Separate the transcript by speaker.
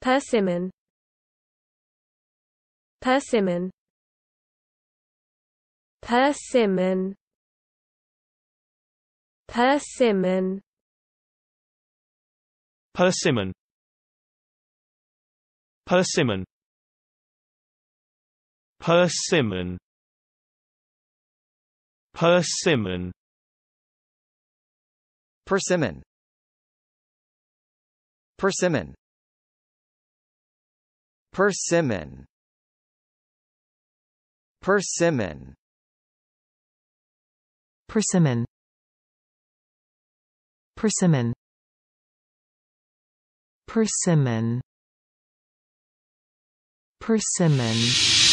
Speaker 1: Persimmon Persimmon Persimmon Persimmon Persimmon Persimmon Persimmon Persimmon Persimmon Persimmon Persimmon Persimmon Persimmon Persimmon Persimmon
Speaker 2: Persimmon